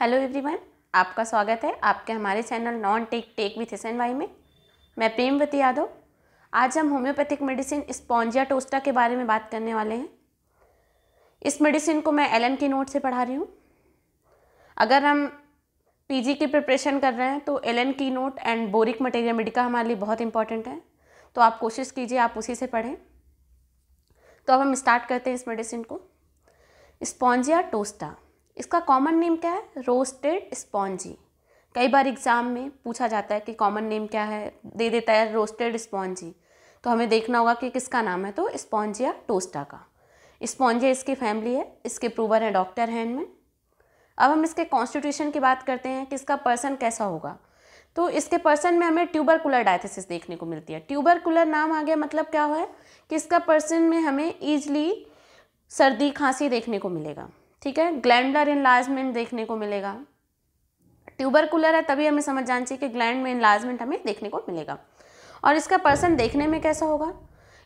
hello everyone आपका स्वागत है आपके हमारे channel non tech tech with S N Y में मैं प्रेमवती यादव आज हम होम्योपैथिक मेडिसिन स्पॉन्जिया टोस्टा के बारे में बात करने वाले हैं इस मेडिसिन को मैं एलएन के नोट से पढ़ा रही हूँ अगर हम पीजी की प्रिपरेशन कर रहे हैं तो Allen keynote and Boericke materia medica हमारे लिए बहुत इंपॉर्टेंट है तो आप कोशिश कीजिए आप उसी से पढ़ें तो अब हम स्टार्ट करते हैं इस मेडिसिन को स्पॉन्जिया टोस्टा इसका कॉमन नेम क्या है रोस्टेड स्पॉन्जी कई बार एग्ज़ाम में पूछा जाता है कि कॉमन नेम क्या है दे देता है रोस्टेड स्पॉन्जी तो हमें देखना होगा कि किसका नाम है तो स्पॉन्जिया टोस्टा का स्पॉन्जिया इसकी फैमिली है इसके प्रूवर हैं डॉक्टर हैंड में अब हम इसके कॉन्स्टिट्यूशन की बात करते हैं कि इसका पर्सन कैसा होगा तो इसके पर्सन में हमें ट्यूबर कूलर डायथिस देखने को मिलती है ट्यूबर कूलर नाम आ गया मतलब क्या हुआ है कि इसका पर्सन में हमें ईजली सर्दी खांसी देखने को मिलेगा ठीक है ग्लैंडर इन्लाजमेंट देखने को मिलेगा ट्यूबरकुलर है तभी हमें समझ जाना चाहिए कि ग्लैंड में इन्लाजमेंट हमें देखने को मिलेगा और इसका पर्सन देखने में कैसा होगा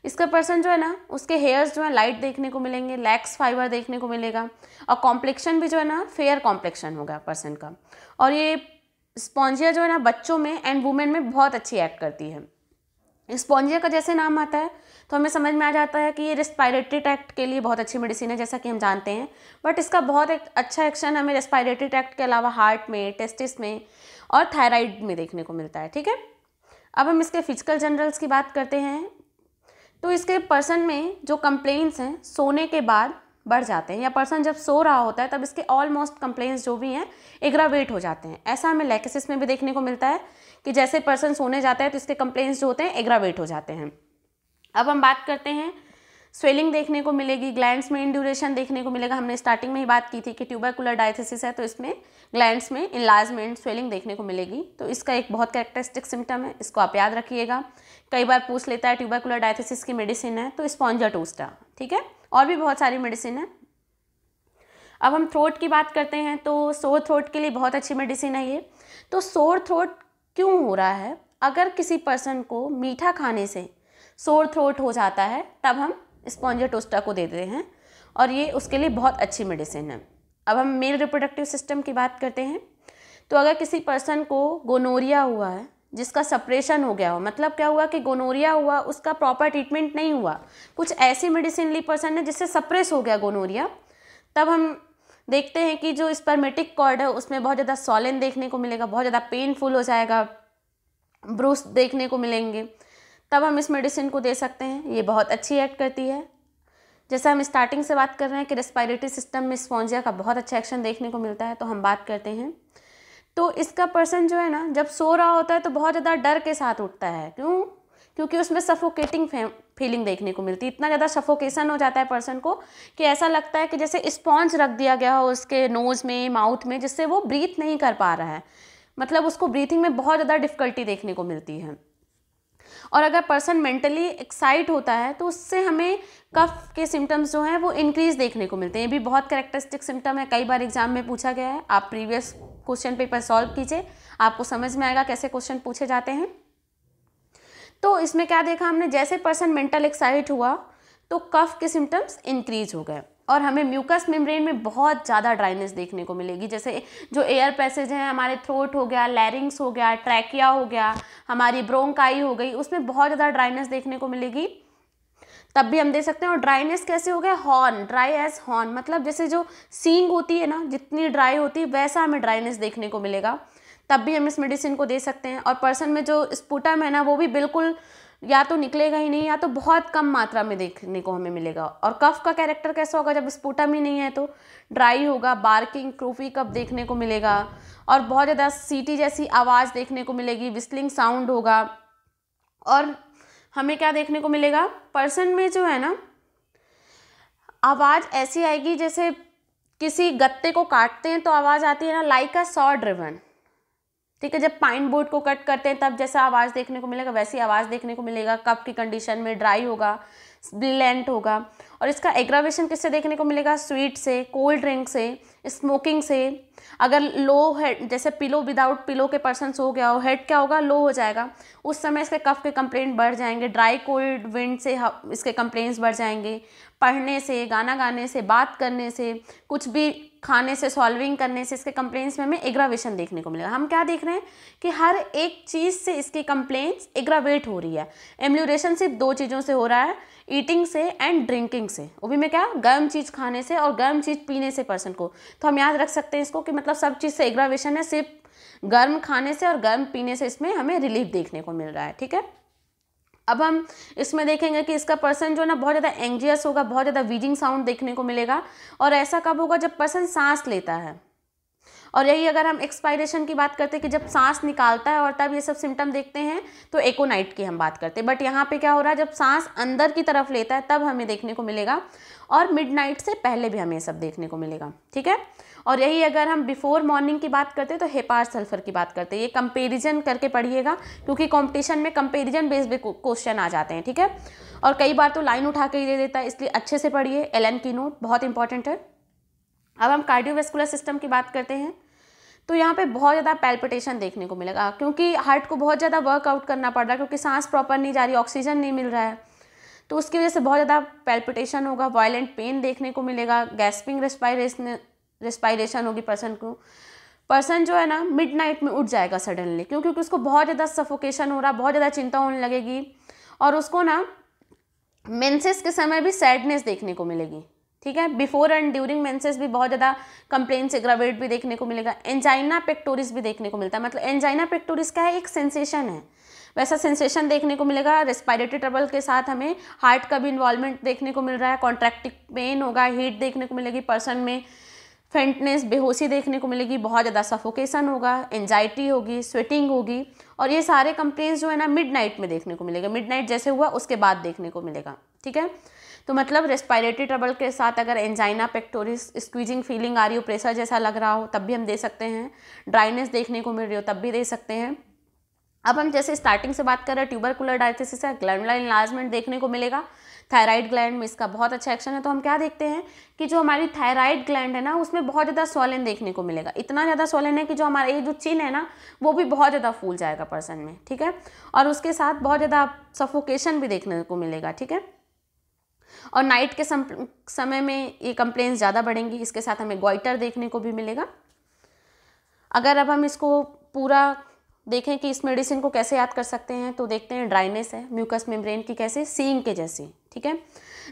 इसका पर्सन जो है ना उसके हेयर्स जो है लाइट देखने को मिलेंगे लैक्स फाइबर देखने को मिलेगा और कॉम्प्लेक्शन भी जो है ना फेयर कॉम्प्लेक्शन होगा पर्सन का और ये स्पॉन्जिया जो है ना बच्चों में एंड वुमेन में बहुत अच्छी एक्ट करती है स्पॉन्जिया का जैसे नाम आता है तो हमें समझ में आ जाता है कि ये रेस्पायरेटरी ट्रैक्ट के लिए बहुत अच्छी मेडिसिन है जैसा कि हम जानते हैं बट इसका बहुत एक अच्छा एक्शन हमें रेस्पायरेटरी ट्रैक्ट के अलावा हार्ट में टेस्टिस में और थायराइड में देखने को मिलता है ठीक है अब हम इसके फिजिकल जनरल्स की बात करते हैं तो इसके पर्सन में जो कंप्लेंट्स हैं सोने के बाद बढ़ जाते हैं या पर्सन जब सो रहा होता है तब इसके ऑलमोस्ट कंप्लेंट्स जो भी हैं एग्रावेट हो जाते हैं ऐसा हमें लैकेसिस में भी देखने को मिलता है कि जैसे पर्सन सोने जाता है तो इसके कंप्लेंट्स जो होते हैं एग्रावेट हो जाते हैं अब हम बात करते हैं स्वेलिंग देखने को मिलेगी ग्लैंड्स में इंड्यूरेशन देखने को मिलेगा हमने स्टार्टिंग में ही बात की थी कि ट्यूबरकुलर डायथिसिस है तो इसमें ग्लैंड्स में इलाजमेंट स्वेलिंग देखने को मिलेगी तो इसका एक बहुत कैरेक्टरिस्टिक सिम्टम है इसको आप याद रखिएगा कई बार पूछ लेता है ट्यूबरकुलर डायथिसिस की मेडिसिन है तो स्पॉन्जा टोस्टा ठीक है और भी बहुत सारी मेडिसिन है अब हम थ्रोट की बात करते हैं तो सोर थ्रोट के लिए बहुत अच्छी मेडिसिन है ये तो सोर थ्रोट क्यों हो रहा है अगर किसी पर्सन को मीठा खाने से सोर थ्रोट हो जाता है तब हम स्पॉन्जा टोस्टा को देते हैं और ये उसके लिए बहुत अच्छी मेडिसिन है अब हम मेल रिप्रोडक्टिव सिस्टम की बात करते हैं तो अगर किसी पर्सन को गोनोरिया हुआ है जिसका सप्रेशन हो गया हो मतलब क्या हुआ कि गोनोरिया हुआ उसका प्रॉपर ट्रीटमेंट नहीं हुआ कुछ ऐसी मेडिसिन ली पर्सन ने जिससे सप्रेस हो गया गोनोरिया तब हम देखते हैं कि जो स्पर्मेटिक कॉर्ड है उसमें बहुत ज़्यादा सॉलिन देखने को मिलेगा बहुत ज़्यादा पेनफुल हो जाएगा ब्रूस देखने को मिलेंगे तब हम इस मेडिसिन को दे सकते हैं ये बहुत अच्छी एक्ट करती है जैसा हम स्टार्टिंग से बात कर रहे हैं कि रेस्पायरेटरी सिस्टम में स्पॉन्जिया का बहुत अच्छा एक्शन देखने को मिलता है तो हम बात करते हैं तो इसका पर्सन जो है ना जब सो रहा होता है तो बहुत ज़्यादा डर के साथ उठता है क्यों क्योंकि उसमें सफोकेटिंग फीलिंग देखने को मिलती है इतना ज़्यादा सफोकेशन हो जाता है पर्सन को कि ऐसा लगता है कि जैसे स्पॉन्ज रख दिया गया हो उसके नोज़ में माउथ में जिससे वो ब्रीथ नहीं कर पा रहा है मतलब उसको ब्रीथिंग में बहुत ज़्यादा डिफ़िकल्टी देखने को मिलती है और अगर पर्सन मेंटली एक्साइट होता है तो उससे हमें कफ के सिम्टम्स जो हैं वो इंक्रीज़ देखने को मिलते हैं ये भी बहुत करेक्टरिस्टिक सिम्टम है कई बार एग्ज़ाम में पूछा गया है आप प्रीवियस क्वेश्चन पेपर सॉल्व कीजिए आपको समझ में आएगा कैसे क्वेश्चन पूछे जाते हैं तो इसमें क्या देखा हमने जैसे पर्सन मेंटल एक्साइट हुआ तो कफ के सिम्टम्स इंक्रीज हो गए और हमें म्यूकस मेम्ब्रेन में बहुत ज़्यादा ड्राइनेस देखने को मिलेगी जैसे जो एयर पैसेज हैं हमारे थ्रोट हो गया लैरिंग्स हो गया ट्रैकिया हो गया हमारी ब्रोंकाई हो गई उसमें बहुत ज़्यादा ड्राइनेस देखने को मिलेगी तब भी हम दे सकते हैं और ड्राइनेस कैसे हो गया हॉर्न ड्राई एज हॉर्न मतलब जैसे जो सींग होती है ना जितनी ड्राई होती है वैसा हमें ड्राइनेस देखने को मिलेगा तब भी हम इस मेडिसिन को दे सकते हैं और पर्सन में जो स्पूटम है ना वो भी बिल्कुल या तो निकलेगा ही नहीं या तो बहुत कम मात्रा में देखने को हमें मिलेगा और कफ का कैरेक्टर कैसा होगा जब स्पूटम ही नहीं है तो ड्राई होगा बार्किंग क्रूफी कफ देखने को मिलेगा और बहुत ज़्यादा सीटी जैसी आवाज़ देखने को मिलेगी विस्लिंग साउंड होगा और हमें क्या देखने को मिलेगा पर्सन में जो है ना आवाज़ ऐसी आएगी जैसे किसी गत्ते को काटते हैं तो आवाज़ आती है ना लाइक अ सॉ ड्रिवन ठीक है जब पाइन बोर्ड को कट करते हैं तब जैसा आवाज़ देखने को मिलेगा वैसी आवाज़ देखने को मिलेगा कप की कंडीशन में ड्राई होगा ब्लेंट होगा और इसका एग्रावेशन किससे देखने को मिलेगा स्वीट से कोल्ड ड्रिंक से स्मोकिंग से अगर लो हेड जैसे पिलो विदाउट पिलो के पर्सन हो गया हो हेड क्या होगा लो हो जाएगा उस समय इसके कफ के कंप्लेंट बढ़ जाएंगे ड्राई कोल्ड विंड से इसके कंप्लेंट्स बढ़ जाएंगे पढ़ने से गाना गाने से बात करने से कुछ भी खाने से सॉल्विंग करने से इसके कंप्लेंट्स में हमें एग्रावेशन देखने को मिलेगा हम क्या देख रहे हैं कि हर एक चीज़ से इसकी कंप्लेंट्स एग्रावेट हो रही है एम्यूरेशन सिर्फ दो चीज़ों से हो रहा है ईटिंग से एंड ड्रिंकिंग से वो भी मैं क्या गर्म चीज़ खाने से और गर्म चीज़ पीने से पर्सन को तो हम याद रख सकते हैं इसको कि मतलब सब चीज़ से एग्रावेशन है सिर्फ गर्म खाने से और गर्म पीने से इसमें हमें रिलीफ देखने को मिल रहा है ठीक है अब हम इसमें देखेंगे कि इसका पर्सन जो है ना बहुत ज़्यादा एंगजियस होगा बहुत ज़्यादा वीजिंग साउंड देखने को मिलेगा और ऐसा कब होगा जब पर्सन सांस लेता है और यही अगर हम एक्सपायरेशन की बात करते हैं कि जब सांस निकालता है और तब ये सब सिम्टम देखते हैं तो एकोनाइट की हम बात करते हैं बट यहाँ पे क्या हो रहा है जब सांस अंदर की तरफ लेता है तब हमें देखने को मिलेगा और मिडनाइट से पहले भी हमें सब देखने को मिलेगा ठीक है और यही अगर हम बिफोर मॉर्निंग की बात करते हैं तो हेपार सल्फर की बात करते हैं ये कंपेरिजन करके पढ़िएगा क्योंकि कॉम्पिटिशन में कंपेरिजन बेस्ड क्वेश्चन आ जाते हैं ठीक है और कई बार तो लाइन उठा के ही दे देता है इसलिए अच्छे से पढ़िए एल एन की नोट बहुत इंपॉर्टेंट है अब हम कार्डियोवेस्कुलर सिस्टम की बात करते हैं तो यहाँ पे बहुत ज़्यादा पैल्पिटेशन देखने को मिलेगा क्योंकि हार्ट को बहुत ज़्यादा वर्कआउट करना पड़ रहा है क्योंकि सांस प्रॉपर नहीं जा रही ऑक्सीजन नहीं मिल रहा है तो उसकी वजह से बहुत ज़्यादा पैल्पिटेशन होगा वायलेंट पेन देखने को मिलेगा गैस्पिंग रेस्पायरेशन रेस्पायरेशन होगी पर्सन को पर्सन जो है ना मिडनाइट में उठ जाएगा सडनली क्यों क्योंकि उसको बहुत ज़्यादा सफोकेशन हो रहा बहुत ज़्यादा चिंता होने लगेगी और उसको ना मेंसेस के समय भी सैडनेस देखने को मिलेगी ठीक है बिफोर एंड ड्यूरिंग मेंसेस भी बहुत ज़्यादा कंप्लेन से ग्रावेट भी देखने को मिलेगा एंजाइना पेक्टोरिस भी देखने को मिलता है मतलब एंजाइना पेक्टोरिस का है एक सेंसेशन है वैसा सेंसेशन देखने को मिलेगा रेस्पायरेटरी ट्रबल के साथ हमें हार्ट का भी इन्वॉल्वमेंट देखने को मिल रहा है कॉन्ट्रैक्टिव पेन होगा हीट देखने को मिलेगी पर्सन में फेंटनेस बेहोशी देखने को मिलेगी बहुत ज़्यादा सफोकेशन होगा एनजाइटी होगी स्वेटिंग होगी और ये सारे कंप्लेन्स जो है ना मिडनाइट में देखने को मिलेगा मिडनाइट जैसे हुआ उसके बाद देखने को मिलेगा ठीक है तो मतलब रेस्पायरेटरी ट्रबल के साथ अगर एंजाइना पेक्टोरिस स्क्वीजिंग फीलिंग आ रही हो प्रेशर जैसा लग रहा हो तब भी हम दे सकते हैं ड्राइनेस देखने को मिल रही हो तब भी दे सकते हैं अब हम जैसे स्टार्टिंग से बात कर रहे हैं ट्यूबर कुलर डायथिसिस का ग्लैंडुलर इन्लार्जमेंट देखने को मिलेगा थायराइड ग्लैंड में इसका बहुत अच्छा एक्शन है तो हम क्या देखते हैं कि जो हमारी थायराइड ग्लैंड है ना उसमें बहुत ज़्यादा सोलन देखने को मिलेगा इतना ज़्यादा सोलन है कि जो हमारा ये जो चिन है ना वो भी बहुत ज़्यादा फूल जाएगा पर्सन में ठीक है और उसके साथ बहुत ज़्यादा सफोकेशन भी देखने को मिलेगा ठीक है और नाइट के समय में ये कंप्लेन ज़्यादा बढ़ेंगी इसके साथ हमें ग्वाइटर देखने को भी मिलेगा अगर अब हम इसको पूरा देखें कि इस मेडिसिन को कैसे याद कर सकते हैं तो देखते हैं ड्राइनेस है म्यूकस मेम्ब्रेन की कैसे सींग के जैसे ठीक है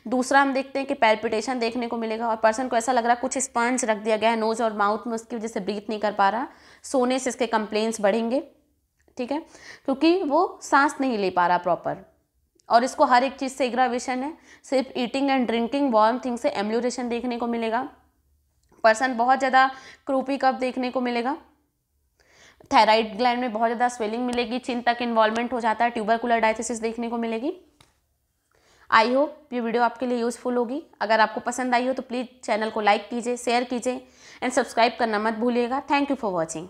दूसरा हम देखते हैं कि पैल्पिटेशन देखने को मिलेगा और पर्सन को ऐसा लग रहा है कुछ स्पंज रख दिया गया है नोज़ और माउथ में उसकी वजह से ब्रीथ नहीं कर पा रहा सोने से इसके कंप्लेन्स बढ़ेंगे ठीक है क्योंकि वो सांस नहीं ले पा रहा प्रॉपर और इसको हर एक चीज़ से एग्रावेशन है सिर्फ eating and drinking warm thing से एम्यूरेशन देखने को मिलेगा पर्सन बहुत ज़्यादा क्रूपी कप देखने को मिलेगा थायराइड ग्लैंड में बहुत ज़्यादा स्वेलिंग मिलेगी चिन तक इन्वॉल्वमेंट हो जाता है ट्यूबरकुलर डायथिसिस देखने को मिलेगी आई होप ये वीडियो आपके लिए यूज़फुल होगी अगर आपको पसंद आई हो तो प्लीज़ चैनल को लाइक कीजिए शेयर कीजिए एंड सब्सक्राइब करना मत भूलिएगा थैंक यू फॉर वॉचिंग